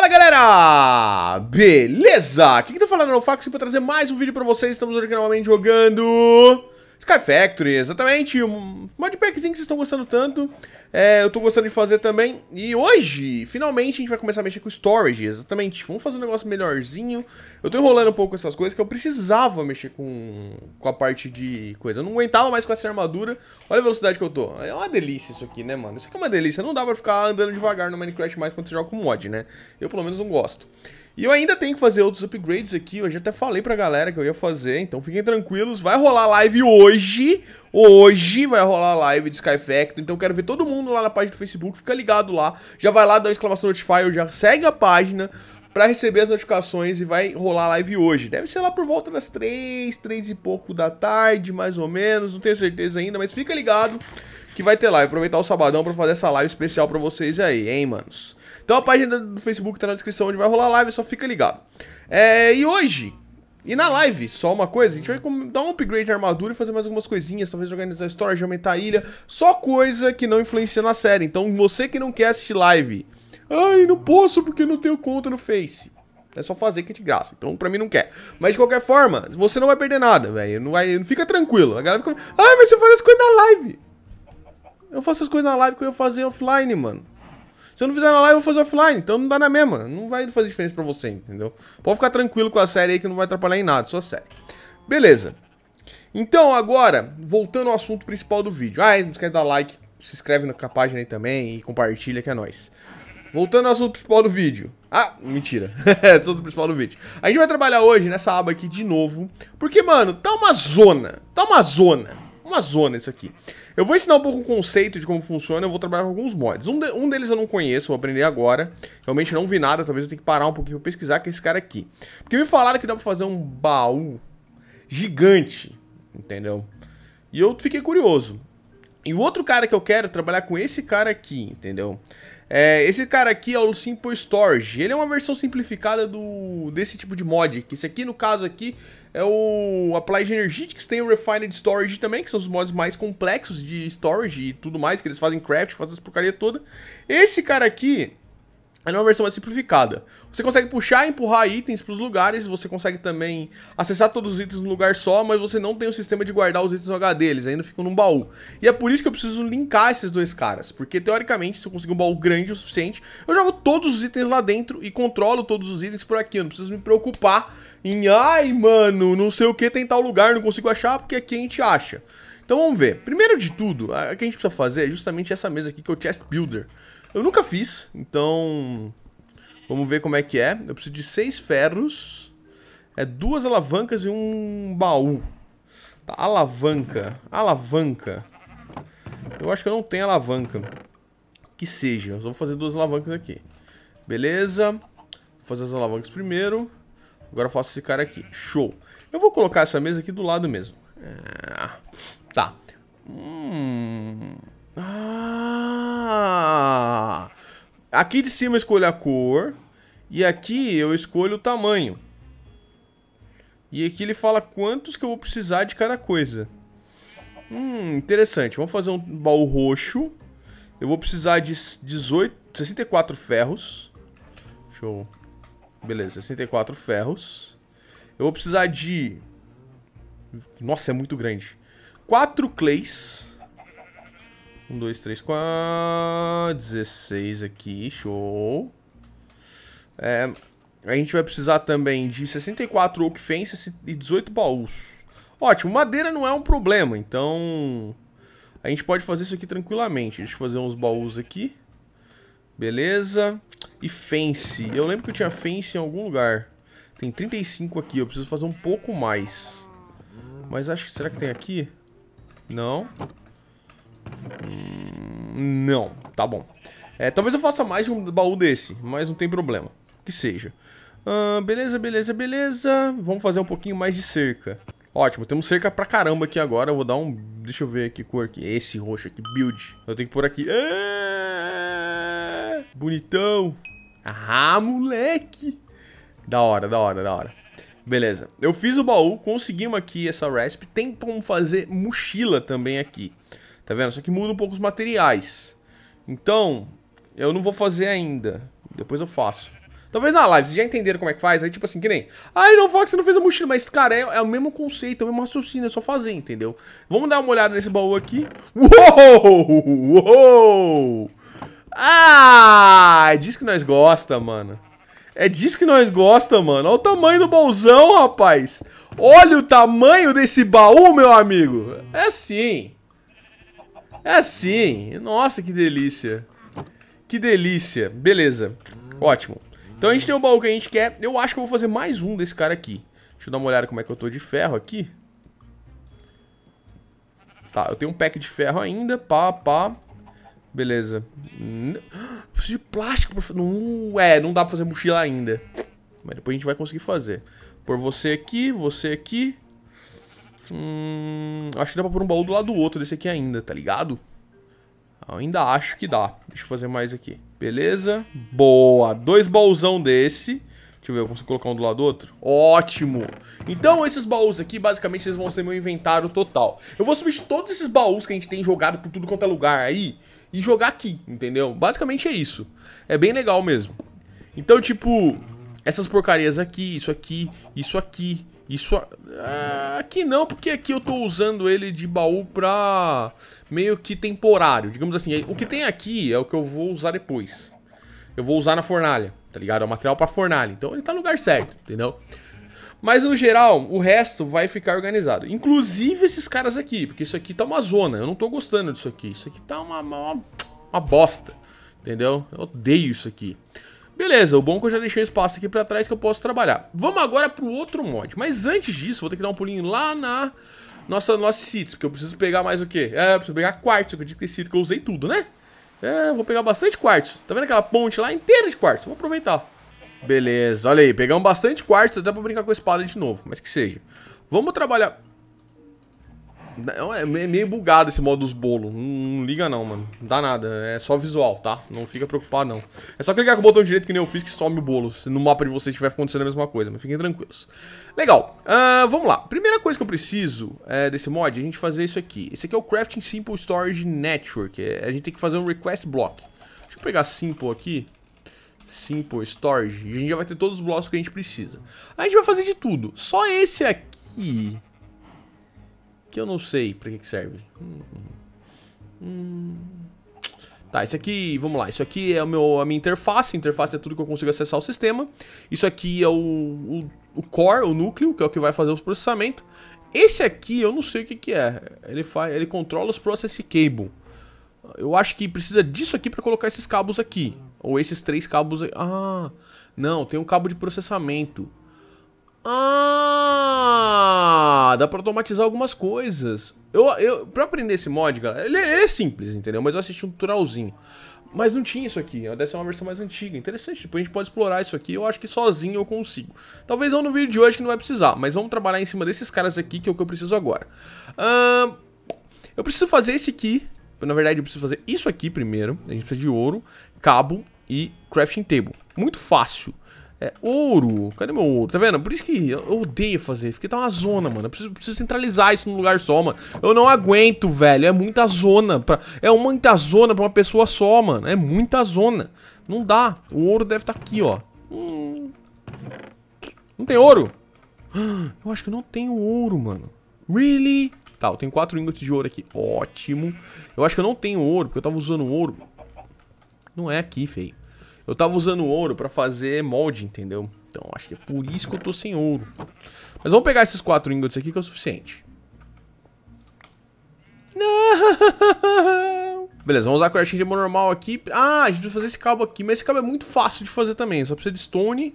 Fala galera, beleza? o que tá falando no é Fax para trazer mais um vídeo pra vocês? Estamos hoje aqui novamente jogando Sky Factory, exatamente. Um modpackzinho que vocês estão gostando tanto. É, eu estou gostando de fazer também. E hoje, finalmente, a gente vai começar a mexer com storage, exatamente. Vamos fazer um negócio melhorzinho. Eu estou enrolando um pouco essas coisas que eu precisava mexer com, com a parte de coisa. Eu não aguentava mais com essa armadura. Olha a velocidade que eu tô. É uma delícia isso aqui, né, mano? Isso aqui é uma delícia. Não dá para ficar andando devagar no Minecraft mais quando você joga com mod, né? Eu, pelo menos, não gosto. E eu ainda tenho que fazer outros upgrades aqui, eu já até falei pra galera que eu ia fazer, então fiquem tranquilos, vai rolar live hoje, hoje vai rolar live de Sky Effect então quero ver todo mundo lá na página do Facebook, fica ligado lá, já vai lá, dá uma exclamação notify, já segue a página pra receber as notificações e vai rolar live hoje, deve ser lá por volta das 3, 3 e pouco da tarde, mais ou menos, não tenho certeza ainda, mas fica ligado que vai ter live, aproveitar o sabadão pra fazer essa live especial pra vocês aí, hein, manos. Então a página do Facebook tá na descrição onde vai rolar a live, só fica ligado. É, e hoje, e na live, só uma coisa, a gente vai dar um upgrade na armadura e fazer mais algumas coisinhas, talvez organizar storage, aumentar a ilha, só coisa que não influencia na série. Então você que não quer assistir live, ai, não posso porque não tenho conta no Face. É só fazer que é de graça. Então, pra mim, não quer. Mas, de qualquer forma, você não vai perder nada, velho. Não vai... Não fica tranquilo. A galera fica... Ai, mas você faz as coisas na live. Eu faço as coisas na live que eu ia fazer offline, mano. Se eu não fizer na live, eu vou fazer offline. Então não dá na mesma. Não vai fazer diferença pra você, entendeu? Pode ficar tranquilo com a série aí que não vai atrapalhar em nada, só série. Beleza. Então, agora, voltando ao assunto principal do vídeo. Ah, não esquece de dar like, se inscreve na página aí também e compartilha que é nóis. Voltando ao assunto principal do vídeo. Ah, mentira. É assunto principal do vídeo. A gente vai trabalhar hoje nessa aba aqui de novo. Porque, mano, tá uma zona. Tá uma zona. Uma zona isso aqui. Eu vou ensinar um pouco o conceito de como funciona, eu vou trabalhar com alguns mods. Um, de, um deles eu não conheço, vou aprender agora. Realmente não vi nada, talvez eu tenha que parar um pouquinho pra pesquisar, que é esse cara aqui. Porque me falaram que dá pra fazer um baú gigante, entendeu? E eu fiquei curioso. E o outro cara que eu quero é trabalhar com esse cara aqui, entendeu? É, esse cara aqui é o Simple Storage. Ele é uma versão simplificada do desse tipo de mod. Que esse aqui, no caso aqui, é o Applied Energetics, tem o Refined Storage também, que são os mods mais complexos de storage e tudo mais, que eles fazem craft, fazem essa porcaria toda. Esse cara aqui, é uma versão mais simplificada. Você consegue puxar e empurrar itens para os lugares, você consegue também acessar todos os itens num lugar só, mas você não tem o sistema de guardar os itens no HD, eles ainda ficam num baú. E é por isso que eu preciso linkar esses dois caras, porque teoricamente, se eu conseguir um baú grande o suficiente, eu jogo todos os itens lá dentro e controlo todos os itens por aqui, eu não preciso me preocupar em, ai mano, não sei o que tem tal lugar, não consigo achar, porque aqui a gente acha. Então vamos ver. Primeiro de tudo, o que a gente precisa fazer é justamente essa mesa aqui, que é o Chest Builder. Eu nunca fiz, então... Vamos ver como é que é. Eu preciso de seis ferros, é duas alavancas e um baú. Tá, alavanca, alavanca. Eu acho que eu não tenho alavanca. Que seja, eu só vou fazer duas alavancas aqui. Beleza. Vou fazer as alavancas primeiro. Agora eu faço esse cara aqui. Show. Eu vou colocar essa mesa aqui do lado mesmo. É, tá. Hum, Aqui de cima eu escolho a cor. E aqui eu escolho o tamanho. E aqui ele fala quantos que eu vou precisar de cada coisa. Hum, interessante. Vamos fazer um baú roxo. Eu vou precisar de 18, 64 ferros. Show. Beleza, 64 ferros. Eu vou precisar de... Nossa, é muito grande. 4 clays. Um, dois, três, quatro. 16 aqui, show. É, a gente vai precisar também de 64 oak fences e 18 baús. Ótimo, madeira não é um problema, então a gente pode fazer isso aqui tranquilamente. Deixa eu fazer uns baús aqui. Beleza. E fence. Eu lembro que eu tinha fence em algum lugar. Tem 35 aqui, eu preciso fazer um pouco mais. Mas acho que... Será que tem aqui? Não. Não. Hum, não, tá bom. É, talvez eu faça mais de um baú desse, mas não tem problema. Que seja. Ah, beleza, beleza, beleza. Vamos fazer um pouquinho mais de cerca. Ótimo, temos cerca pra caramba aqui agora. Eu vou dar um... Deixa eu ver que cor aqui. É esse roxo aqui, build. Eu tenho que pôr aqui. Ah, bonitão. Ah, moleque. Da hora, da hora, da hora. Beleza, eu fiz o baú, conseguimos aqui essa recipe. Tem como fazer mochila também aqui. Tá vendo? Só que muda um pouco os materiais. Então, eu não vou fazer ainda. Depois eu faço. Talvez na live, vocês já entenderam como é que faz, aí tipo assim, que nem... Ai, não fala que você não fez a mochila, mas cara, é, é o mesmo conceito, é o mesmo raciocínio, é só fazer, entendeu? Vamos dar uma olhada nesse baú aqui. Uou! Uou! Ah! É disso que nós gosta, mano. É disso que nós gosta, mano. Olha o tamanho do baúzão, rapaz. Olha o tamanho desse baú, meu amigo. É assim. É Assim, nossa, que delícia. Que delícia. Beleza, ótimo. Então a gente tem o baú que a gente quer. Eu acho que eu vou fazer mais um desse cara aqui. Deixa eu dar uma olhada como é que eu tô de ferro aqui. Tá, eu tenho um pack de ferro ainda. Pá, pá. Beleza. Eu preciso de plástico pra fazer... é, não dá pra fazer mochila ainda. Mas depois a gente vai conseguir fazer. Por você aqui, você aqui... Hum, acho que dá pra pôr um baú do lado do outro desse aqui ainda, tá ligado? Ainda acho que dá. Deixa eu fazer mais aqui. Beleza? Boa. Dois baúzão desse. Deixa eu ver, eu consigo colocar um do lado do outro? Ótimo! Então esses baús aqui, basicamente, eles vão ser meu inventário total. Eu vou subir todos esses baús que a gente tem jogado por tudo quanto é lugar aí e jogar aqui, entendeu? Basicamente é isso. É bem legal mesmo. Então, tipo, essas porcarias aqui, isso aqui, isso aqui, isso ah, aqui não, porque aqui eu tô usando ele de baú pra meio que temporário. Digamos assim, o que tem aqui é o que eu vou usar depois. Eu vou usar na fornalha, tá ligado? É o material pra fornalha. Então ele tá no lugar certo, entendeu? Mas no geral, o resto vai ficar organizado. Inclusive esses caras aqui, porque isso aqui tá uma zona. Eu não tô gostando disso aqui. Isso aqui tá uma, uma, uma bosta, entendeu? Eu odeio isso aqui. Beleza, o bom é que eu já deixei espaço aqui pra trás que eu posso trabalhar. Vamos agora pro outro mod. Mas antes disso, vou ter que dar um pulinho lá na nossa, nossa sítios, porque eu preciso pegar mais o quê? É, eu preciso pegar quartzo, que eu que esquecido que eu usei tudo, né? É, vou pegar bastante quartzo. Tá vendo aquela ponte lá inteira de quartzo? Vou aproveitar. Beleza, olha aí, pegamos bastante quartzo, dá pra brincar com a espada de novo, mas que seja. Vamos trabalhar... É meio bugado esse modo dos bolos. Não, não, liga não, mano. Não dá nada. É só visual, tá? Não fica preocupado, não. É só clicar com o botão direito que nem eu fiz que some o bolo. Se no mapa de vocês estiver acontecendo a mesma coisa. Mas fiquem tranquilos. Legal. Uh, vamos lá. Primeira coisa que eu preciso é, desse mod é a gente fazer isso aqui. Esse aqui é o Crafting Simple Storage Network. É, a gente tem que fazer um Request Block. Deixa eu pegar Simple aqui. Simple Storage. E a gente já vai ter todos os blocos que a gente precisa. A gente vai fazer de tudo. Só esse aqui... Que eu não sei pra que serve. Hum, hum. hum, Tá, esse aqui, vamos lá, isso aqui é o meu, a minha interface, interface é tudo que eu consigo acessar o sistema. Isso aqui é o, o, o core, o núcleo, que é o que vai fazer os processamentos. Esse aqui eu não sei o que, que é, ele, faz, ele controla os process cable. Eu acho que precisa disso aqui para colocar esses cabos aqui, ou esses três cabos... Ah, não, tem um cabo de processamento. Ah, dá pra automatizar algumas coisas. Eu, eu, pra aprender esse mod, galera, é, ele é, simples, entendeu? Mas eu assisti um tutorialzinho. Mas não tinha isso aqui, deve ser uma versão mais antiga. Interessante, depois a gente pode explorar isso aqui. Eu acho que sozinho eu consigo. Talvez não no vídeo de hoje que não vai precisar, mas vamos trabalhar em cima desses caras aqui, que é o que eu preciso agora. Eu preciso fazer esse aqui. Na verdade, eu preciso fazer isso aqui primeiro. A gente precisa de ouro, cabo e crafting table. Muito fácil. É, ouro. Cadê meu ouro? Tá vendo? Por isso que eu odeio fazer. Porque tá uma zona, mano. Eu preciso, preciso centralizar isso num lugar só, mano. Eu não aguento, velho. É muita zona. Pra, é muita zona pra uma pessoa só, mano. É muita zona. Não dá. O ouro deve estar tá aqui, ó. Hum. Não tem ouro? Eu acho que não tenho ouro, mano. Really? Tá, eu tenho quatro ingots de ouro aqui. Ótimo. Eu acho que eu não tenho ouro, porque eu tava usando ouro. Não é aqui, feio. Eu tava usando ouro pra fazer molde, entendeu? Então acho que é por isso que eu tô sem ouro. Mas vamos pegar esses quatro ingots aqui que é o suficiente. Não! Beleza, vamos usar a crafting table normal aqui. Ah, a gente precisa fazer esse cabo aqui, mas esse cabo é muito fácil de fazer também. Só precisa de stone.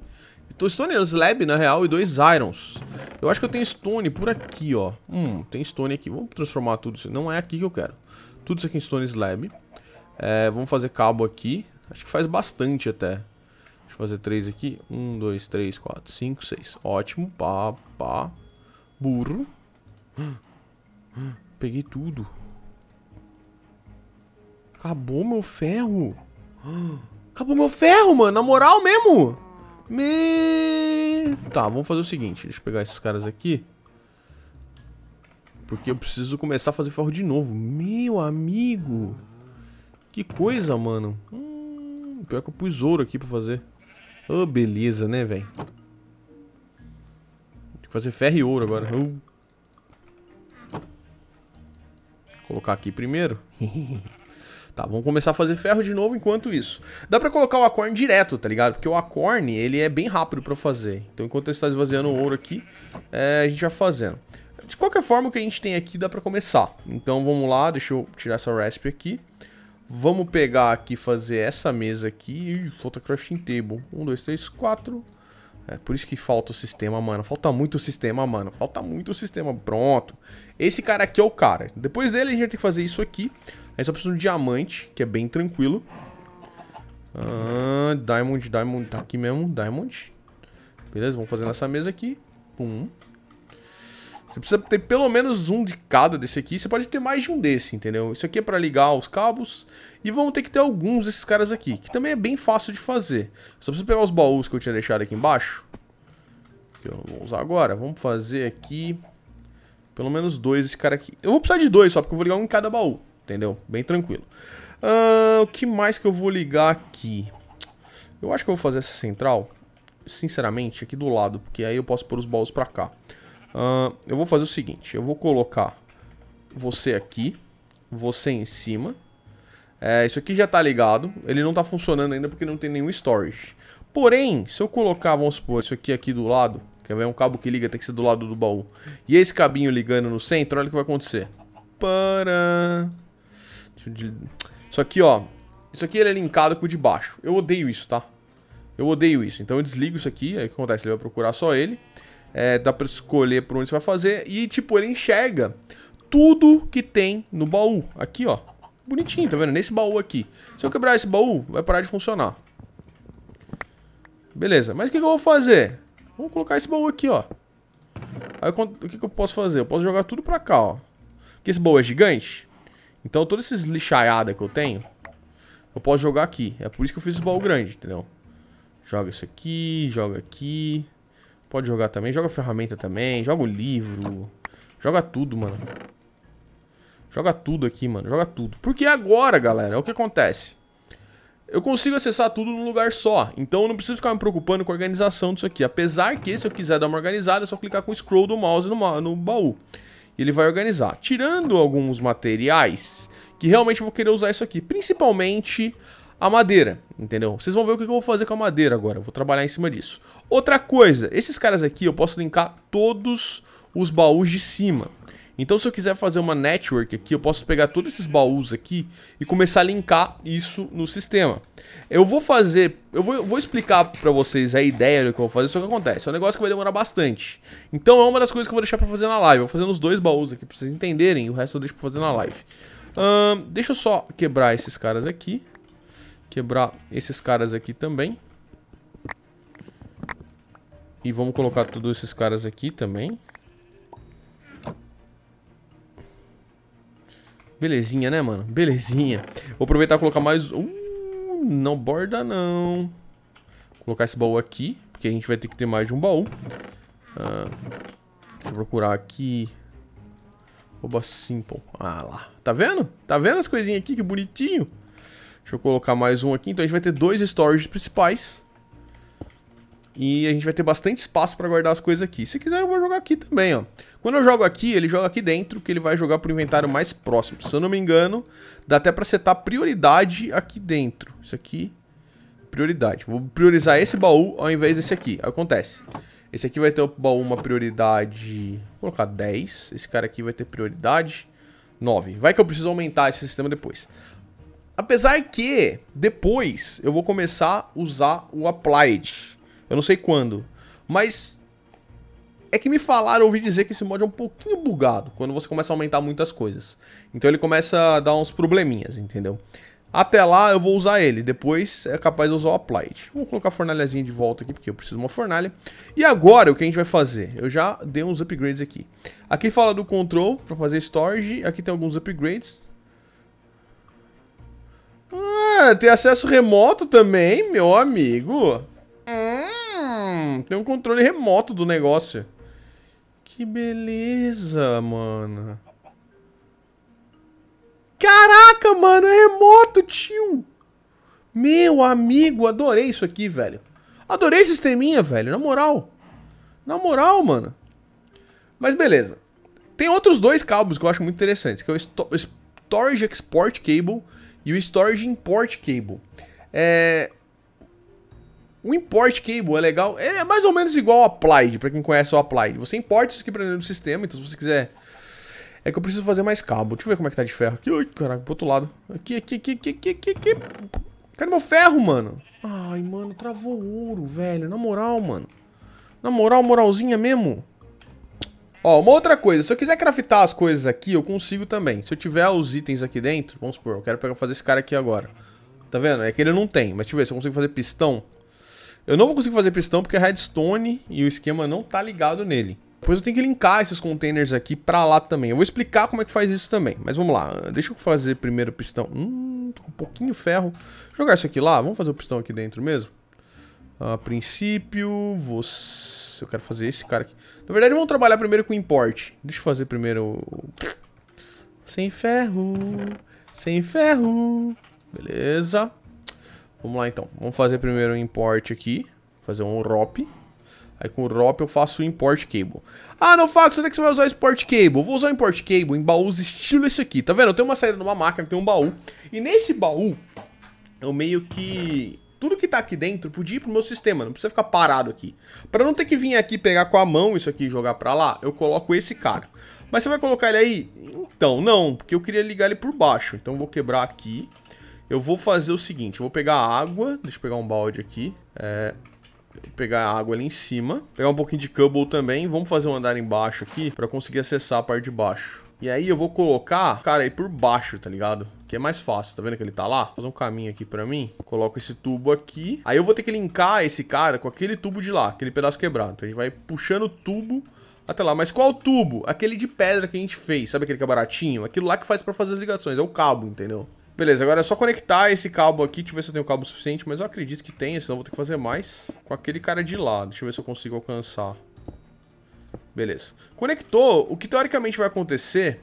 Tô stone é slab, na real, e dois irons. Eu acho que eu tenho stone por aqui, ó. Hum, tem stone aqui. Vamos transformar tudo isso. Não é aqui que eu quero. Tudo isso aqui em stone slab. É, vamos fazer cabo aqui. Acho que faz bastante até. Deixa eu fazer três aqui. Um, dois, três, quatro, cinco, seis. Ótimo. Pá, pá. Burro. Peguei tudo. Acabou meu ferro. Acabou meu ferro, mano. Na moral mesmo. Me... Tá, vamos fazer o seguinte. Deixa eu pegar esses caras aqui. Porque eu preciso começar a fazer ferro de novo. Meu amigo. Que coisa, mano. Hum. Pior que eu pus ouro aqui pra fazer. Ô, oh, beleza, né, velho? Tem que fazer ferro e ouro agora. Uh. Colocar aqui primeiro. Tá, vamos começar a fazer ferro de novo enquanto isso. Dá pra colocar o acorn direto, tá ligado? Porque o acorn, ele é bem rápido pra fazer. Então, enquanto ele está esvaziando o ouro aqui, é, a gente vai fazendo. De qualquer forma, o que a gente tem aqui dá pra começar. Então, vamos lá, deixa eu tirar essa recipe aqui. Vamos pegar aqui, fazer essa mesa aqui. Ih, falta crafting table. Um, dois, três, quatro. É por isso que falta o sistema, mano. Falta muito o sistema, mano. Falta muito o sistema. Pronto. Esse cara aqui é o cara. Depois dele a gente vai ter que fazer isso aqui. Aí só precisa de um diamante, que é bem tranquilo. Ah, diamond, diamond. Tá aqui mesmo, diamond. Beleza, vamos fazer nessa mesa aqui. Pum. Você precisa ter pelo menos um de cada desse aqui. Você pode ter mais de um desse, entendeu? Isso aqui é para ligar os cabos. E vão ter que ter alguns desses caras aqui, que também é bem fácil de fazer. Só precisa pegar os baús que eu tinha deixado aqui embaixo. Que eu não vou usar agora. Vamos fazer aqui... Pelo menos dois desse cara aqui. Eu vou precisar de dois só, porque eu vou ligar um em cada baú. Entendeu? Bem tranquilo. Uh, o que mais que eu vou ligar aqui? Eu acho que eu vou fazer essa central, sinceramente, aqui do lado. Porque aí eu posso pôr os baús pra cá. Uh, eu vou fazer o seguinte, eu vou colocar você aqui, você em cima. É, isso aqui já tá ligado, ele não tá funcionando ainda porque não tem nenhum storage. Porém, se eu colocar, vamos supor, isso aqui aqui do lado, quer ver, é um cabo que liga tem que ser do lado do baú, e esse cabinho ligando no centro, olha o que vai acontecer. Para... Isso aqui, ó, isso aqui ele é linkado com o de baixo. Eu odeio isso, tá? Eu odeio isso, então eu desligo isso aqui, aí o que acontece? Ele vai procurar só ele. É, dá pra escolher por onde você vai fazer. E, tipo, ele enxerga tudo que tem no baú. Aqui, ó. Bonitinho, tá vendo? Nesse baú aqui. Se eu quebrar esse baú, vai parar de funcionar. Beleza. Mas o que, que, eu vou fazer? Vamos colocar esse baú aqui, ó. Aí o que, que eu posso fazer? Eu posso jogar tudo pra cá, ó. Porque esse baú é gigante. Então todos esses lixaiada que eu tenho, eu posso jogar aqui. É por isso que eu fiz esse baú grande, entendeu? Joga isso aqui, joga aqui pode jogar também. Joga ferramenta também. Joga o livro. Joga tudo, mano. Joga tudo aqui, mano. Joga tudo. Porque agora, galera, é o que acontece. Eu consigo acessar tudo num lugar só. Então eu não preciso ficar me preocupando com a organização disso aqui. Apesar que, se eu quiser dar uma organizada, é só clicar com o scroll do mouse no, no baú. E ele vai organizar. Tirando alguns materiais que realmente vou querer usar isso aqui. Principalmente a madeira, entendeu? Vocês vão ver o que eu vou fazer com a madeira agora, vou trabalhar em cima disso. Outra coisa, esses caras aqui eu posso linkar todos os baús de cima. Então se eu quiser fazer uma network aqui, eu posso pegar todos esses baús aqui e começar a linkar isso no sistema. Eu vou fazer, eu vou, eu vou explicar pra vocês a ideia do que eu vou fazer, só que acontece, é um negócio que vai demorar bastante. Então é uma das coisas que eu vou deixar pra fazer na live, eu vou fazer nos dois baús aqui pra vocês entenderem, o resto eu deixo pra fazer na live. deixa eu só quebrar esses caras aqui. Quebrar esses caras aqui também. E vamos colocar todos esses caras aqui também. Belezinha, né, mano? Belezinha. Vou aproveitar e colocar mais um... Hum, não borda, não. Vou colocar esse baú aqui, porque a gente vai ter que ter mais de um baú. Ah, deixa eu procurar aqui. Oba Simple. Ah lá. Tá vendo? Tá vendo as coisinhas aqui? Que bonitinho. Deixa eu colocar mais um aqui. Então a gente vai ter dois storage principais. E a gente vai ter bastante espaço para guardar as coisas aqui. Se quiser, eu vou jogar aqui também, ó. Quando eu jogo aqui, ele joga aqui dentro, que ele vai jogar pro inventário mais próximo. Se eu não me engano, dá até para setar prioridade aqui dentro. Isso aqui, prioridade. Vou priorizar esse baú ao invés desse aqui. Acontece. Esse aqui vai ter o baú uma prioridade... Vou colocar 10. Esse cara aqui vai ter prioridade 9. Vai que eu preciso aumentar esse sistema depois. Apesar que depois eu vou começar a usar o Applied. Eu não sei quando. Mas é que me falaram, ouvi dizer que esse mod é um pouquinho bugado quando você começa a aumentar muitas coisas. Então ele começa a dar uns probleminhas, entendeu? Até lá eu vou usar ele, depois é capaz de usar o Applied. Vou colocar a fornalhazinha de volta aqui, porque eu preciso de uma fornalha. E agora o que a gente vai fazer? Eu já dei uns upgrades aqui. Aqui fala do control para fazer storage, aqui tem alguns upgrades. Ah, tem acesso remoto também, meu amigo. Hum, tem um controle remoto do negócio. Que beleza, mano. Caraca, mano, é remoto, tio. Meu amigo, adorei isso aqui, velho. Adorei esse sisteminha, velho, na moral. Na moral, mano. Mas beleza. Tem outros dois cabos que eu acho muito interessantes, que é o Storage Export Cable e o Storage Import Cable. É... O Import Cable é legal, é mais ou menos igual ao Applied, para quem conhece o Applied. Você importa isso aqui para dentro do sistema, então se você quiser... É que eu preciso fazer mais cabo. Deixa eu ver como é que tá de ferro. Aqui, ai, caraca, pro outro lado. Aqui, aqui, aqui, aqui, aqui, aqui, aqui. Cadê meu ferro, mano? Ai, mano, travou ouro, velho. Na moral, mano. Na moral, moralzinha mesmo. Ó, uma outra coisa, se eu quiser craftar as coisas aqui, eu consigo também. Se eu tiver os itens aqui dentro, vamos supor, eu quero pegar, fazer esse cara aqui agora. Tá vendo? É que ele não tem, mas deixa eu ver se eu consigo fazer pistão. Eu não vou conseguir fazer pistão porque é redstone e o esquema não tá ligado nele. Depois eu tenho que linkar esses containers aqui pra lá também. Eu vou explicar como é que faz isso também. Mas vamos lá, deixa eu fazer primeiro o pistão. Hum, tô com um pouquinho de ferro. jogar isso aqui lá, vamos fazer o pistão aqui dentro mesmo. A princípio, você... Nossa, eu quero fazer esse cara aqui. Na verdade, vamos trabalhar primeiro com import. Deixa eu fazer primeiro... Sem ferro. Sem ferro. Beleza. Vamos lá, então. Vamos fazer primeiro um import aqui. Fazer um rope. Aí com o ROP eu faço o import cable. Ah, não, Fax, onde é que você vai usar o import cable? vou usar o import cable em baús estilo esse aqui. Tá vendo? Eu tenho uma saída numa máquina, tem um baú. E nesse baú, eu meio que tudo que tá aqui dentro podia ir pro meu sistema, não precisa ficar parado aqui. Para não ter que vir aqui pegar com a mão isso aqui e jogar para lá, eu coloco esse cara. Mas você vai colocar ele aí? Então, não, porque eu queria ligar ele por baixo. Então eu vou quebrar aqui. Eu vou fazer o seguinte, eu vou pegar água, deixa eu pegar um balde aqui. É, pegar a água ali em cima, pegar um pouquinho de cable também, vamos fazer um andar embaixo aqui para conseguir acessar a parte de baixo. E aí eu vou colocar, cara, aí por baixo, tá ligado? Que é mais fácil, tá vendo que ele tá lá? Vou fazer um caminho aqui pra mim. Coloco esse tubo aqui. Aí eu vou ter que linkar esse cara com aquele tubo de lá, aquele pedaço quebrado. Então a gente vai puxando o tubo até lá. Mas qual tubo? Aquele de pedra que a gente fez, sabe aquele que é baratinho? Aquilo lá que faz pra fazer as ligações, é o cabo, entendeu? Beleza, agora é só conectar esse cabo aqui, deixa eu ver se eu tenho cabo suficiente, mas eu acredito que tenha, senão eu vou ter que fazer mais com aquele cara de lá. Deixa eu ver se eu consigo alcançar. Beleza. Conectou, o que teoricamente vai acontecer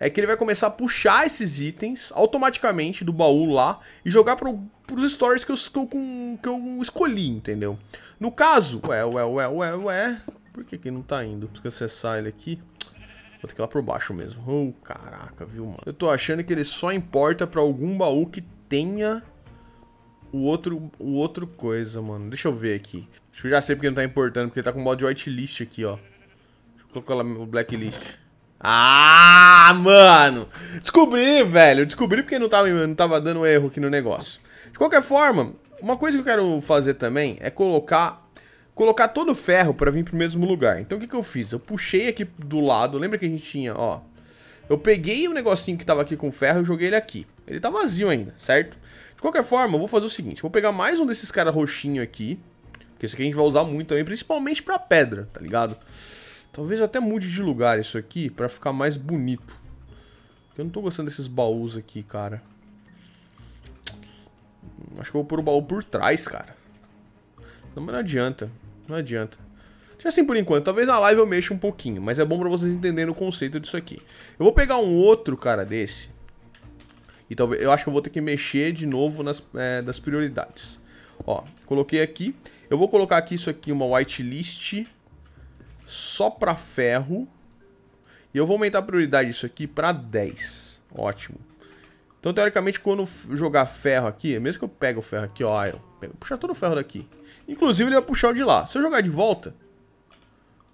é que ele vai começar a puxar esses itens automaticamente do baú lá e jogar pro, pros stories que eu, que, eu, que eu escolhi, entendeu? No caso... Ué, ué, ué, ué, ué... Por que que não tá indo? Preciso acessar ele aqui. Vou ter que ir lá por baixo mesmo. Oh, caraca, viu, mano? Eu tô achando que ele só importa pra algum baú que tenha o outro, o outro coisa, mano. Deixa eu ver aqui. Acho que eu já sei porque não tá importando, porque ele tá com um modo de whitelist aqui, ó. Colocou é lá o blacklist. Ah, mano! Descobri, velho. Descobri porque não tava, não tava dando erro aqui no negócio. De qualquer forma, uma coisa que eu quero fazer também é colocar colocar todo o ferro para vir pro mesmo lugar. Então o que, que eu fiz? Eu puxei aqui do lado. Lembra que a gente tinha, ó. Eu peguei o um negocinho que tava aqui com ferro e joguei ele aqui. Ele tá vazio ainda, certo? De qualquer forma, eu vou fazer o seguinte. Vou pegar mais um desses caras roxinho aqui. Que esse aqui a gente vai usar muito também, principalmente pra pedra, tá ligado? Tá ligado? Talvez até mude de lugar isso aqui pra ficar mais bonito. Porque eu não tô gostando desses baús aqui, cara. Acho que eu vou pôr o baú por trás, cara. Não, mas não adianta. Não adianta. Deixa assim por enquanto. Talvez na live eu mexa um pouquinho. Mas é bom pra vocês entenderem o conceito disso aqui. Eu vou pegar um outro, cara, desse. E talvez... Eu acho que eu vou ter que mexer de novo nas é, das prioridades. Ó, coloquei aqui. Eu vou colocar aqui isso aqui, uma whitelist... list só para ferro. E eu vou aumentar a prioridade disso aqui para 10. Ótimo. Então, teoricamente, quando jogar ferro aqui, mesmo que eu pegue o ferro aqui, ó, iron, pego, puxar todo o ferro daqui. Inclusive, ele vai puxar o de lá. Se eu jogar de volta...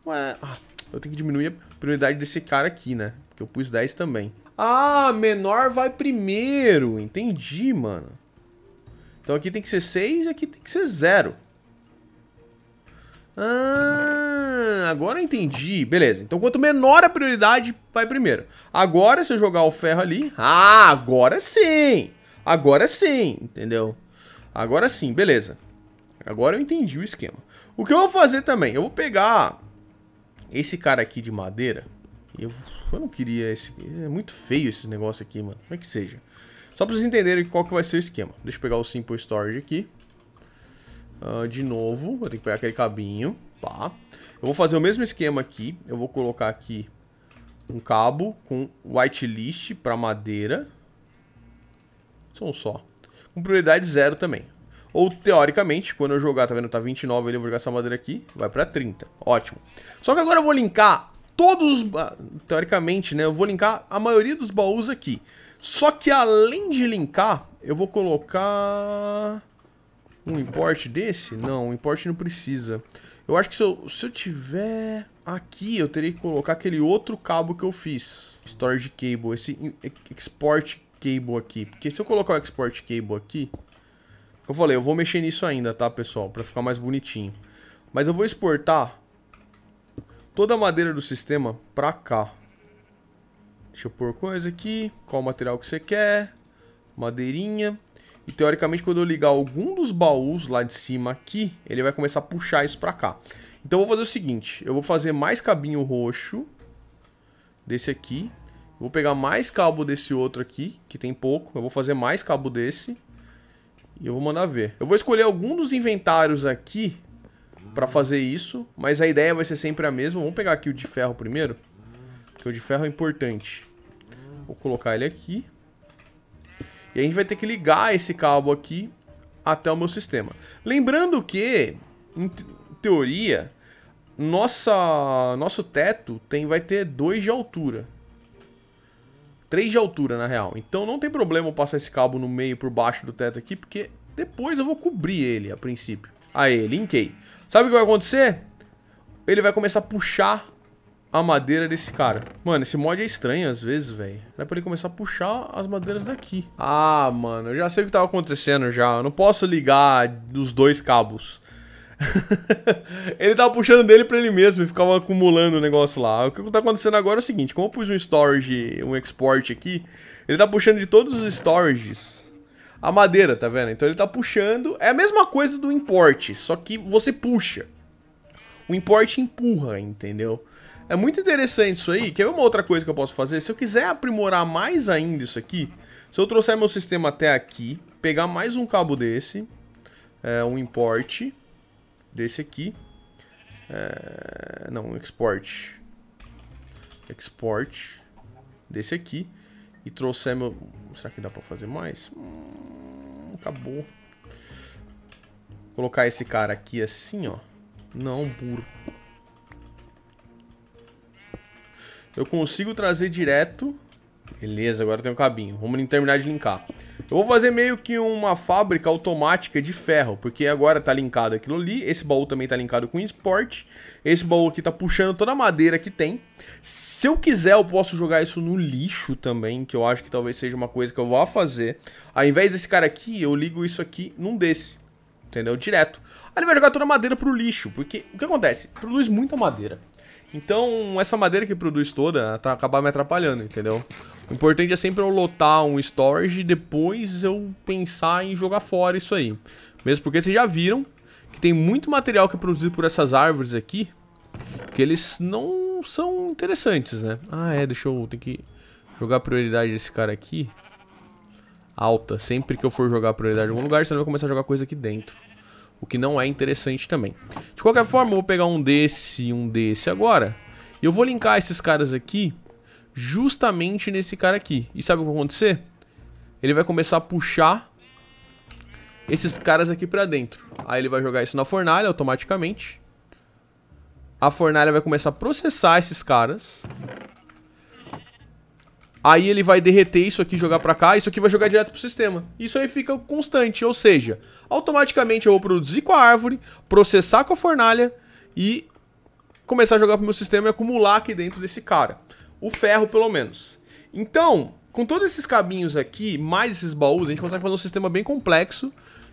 Ué, ah, eu tenho que diminuir a prioridade desse cara aqui, né? Porque eu pus 10 também. Ah, menor vai primeiro. Entendi, mano. Então aqui tem que ser 6 e aqui tem que ser 0. Ah agora eu entendi. Beleza. Então, quanto menor a prioridade, vai primeiro. Agora, se eu jogar o ferro ali... Ah, agora sim! Agora sim, entendeu? Agora sim, beleza. Agora eu entendi o esquema. O que eu vou fazer também? Eu vou pegar esse cara aqui de madeira. Eu, eu não queria esse... É muito feio esse negócio aqui, mano. Como é que seja? Só pra vocês entenderem qual que vai ser o esquema. Deixa eu pegar o Simple Storage aqui. Uh, de novo, vou ter que pegar aquele cabinho. Tá. Eu vou fazer o mesmo esquema aqui. Eu vou colocar aqui um cabo com whitelist para madeira. São só. Com prioridade zero também. Ou, teoricamente, quando eu jogar, tá vendo? Tá 29 ali, eu vou jogar essa madeira aqui. Vai pra 30. Ótimo. Só que agora eu vou linkar todos os... Teoricamente, né? Eu vou linkar a maioria dos baús aqui. Só que além de linkar, eu vou colocar... Um import desse? Não, um import não precisa. Eu acho que se eu, se eu tiver aqui, eu teria que colocar aquele outro cabo que eu fiz. Storage cable, esse export cable aqui. Porque se eu colocar o export cable aqui... Eu falei, eu vou mexer nisso ainda, tá, pessoal? Pra ficar mais bonitinho. Mas eu vou exportar toda a madeira do sistema pra cá. Deixa eu pôr coisa aqui. Qual material que você quer. Madeirinha. E teoricamente quando eu ligar algum dos baús lá de cima aqui, ele vai começar a puxar isso pra cá. Então eu vou fazer o seguinte, eu vou fazer mais cabinho roxo desse aqui. Vou pegar mais cabo desse outro aqui, que tem pouco. Eu vou fazer mais cabo desse. E eu vou mandar ver. Eu vou escolher algum dos inventários aqui pra fazer isso. Mas a ideia vai ser sempre a mesma. Vamos pegar aqui o de ferro primeiro. Porque o de ferro é importante. Vou colocar ele aqui. E a gente vai ter que ligar esse cabo aqui até o meu sistema. Lembrando que, em teoria, nossa, nosso teto tem, vai ter 2 de altura. 3 de altura, na real. Então não tem problema eu passar esse cabo no meio por baixo do teto aqui, porque depois eu vou cobrir ele, a princípio. Aí, linkei. Sabe o que vai acontecer? Ele vai começar a puxar a madeira desse cara. Mano, esse mod é estranho às vezes, velho. Dá é pra ele começar a puxar as madeiras daqui. Ah, mano, eu já sei o que tava tá acontecendo já. Eu não posso ligar os dois cabos. ele tava tá puxando dele pra ele mesmo e ficava acumulando o negócio lá. O que tá acontecendo agora é o seguinte, como eu pus um storage, um export aqui, ele tá puxando de todos os storages a madeira, tá vendo? Então ele tá puxando, é a mesma coisa do import, só que você puxa. O import empurra, entendeu? É muito interessante isso aí. Quer ver é uma outra coisa que eu posso fazer? Se eu quiser aprimorar mais ainda isso aqui, se eu trouxer meu sistema até aqui, pegar mais um cabo desse, é, um import desse aqui, é, não, um export, export desse aqui, e trouxer meu... Será que dá pra fazer mais? Hum, acabou. colocar esse cara aqui assim, ó. Não, burro. Eu consigo trazer direto. Beleza, agora tem um cabinho. Vamos terminar de linkar. Eu vou fazer meio que uma fábrica automática de ferro, porque agora tá linkado aquilo ali, esse baú também tá linkado com esporte, esse baú aqui tá puxando toda a madeira que tem. Se eu quiser, eu posso jogar isso no lixo também, que eu acho que talvez seja uma coisa que eu vá fazer. Ao invés desse cara aqui, eu ligo isso aqui num desse, entendeu? Direto. Aí ele vai jogar toda a madeira pro lixo, porque o que acontece? Produz muita madeira. Então, essa madeira que produz toda tá acabar me atrapalhando, entendeu? O importante é sempre eu lotar um storage e depois eu pensar em jogar fora isso aí. Mesmo porque vocês já viram que tem muito material que é produzido por essas árvores aqui que eles não são interessantes, né? Ah, é, deixa eu... Tem que jogar prioridade desse cara aqui alta. Sempre que eu for jogar prioridade em algum lugar, senão eu vou começar a jogar coisa aqui dentro. O que não é interessante também. De qualquer forma, eu vou pegar um desse e um desse agora. E eu vou linkar esses caras aqui justamente nesse cara aqui. E sabe o que vai acontecer? Ele vai começar a puxar esses caras aqui pra dentro. Aí ele vai jogar isso na fornalha automaticamente. A fornalha vai começar a processar esses caras. Aí ele vai derreter isso aqui, jogar para cá, isso aqui vai jogar direto pro sistema. Isso aí fica constante, ou seja, automaticamente eu vou produzir com a árvore, processar com a fornalha e começar a jogar pro meu sistema e acumular aqui dentro desse cara. O ferro, pelo menos. Então, com todos esses caminhos aqui, mais esses baús, a gente consegue fazer um sistema bem complexo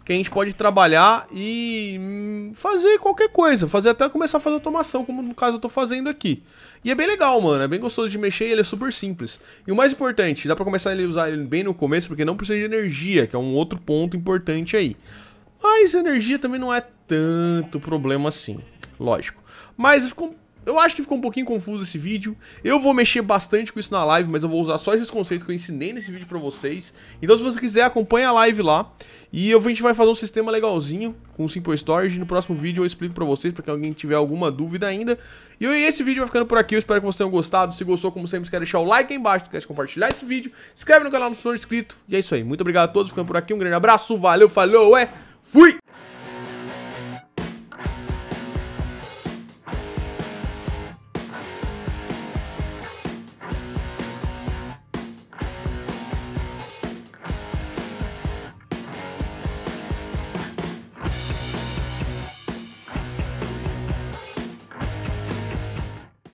que a gente pode trabalhar e hum, fazer qualquer coisa, fazer até começar a fazer automação, como no caso eu tô fazendo aqui. E é bem legal, mano, é bem gostoso de mexer e ele é super simples. E o mais importante, dá para começar a usar ele bem no começo, porque não precisa de energia, que é um outro ponto importante aí. Mas energia também não é tanto problema assim, lógico. Mas ficou eu acho que ficou um pouquinho confuso esse vídeo. Eu vou mexer bastante com isso na live, mas eu vou usar só esses conceitos que eu ensinei nesse vídeo pra vocês. Então se você quiser, acompanha a live lá. E a gente vai fazer um sistema legalzinho com o Simple Storage. No próximo vídeo eu explico pra vocês, pra que alguém tiver alguma dúvida ainda. E esse vídeo vai ficando por aqui. Eu espero que vocês tenham gostado. Se gostou, como sempre, quer deixar o like aí embaixo, quer compartilhar esse vídeo. Se inscreve no canal se não for inscrito. E é isso aí. Muito obrigado a todos ficando por aqui. Um grande abraço. Valeu, falou, é... Fui!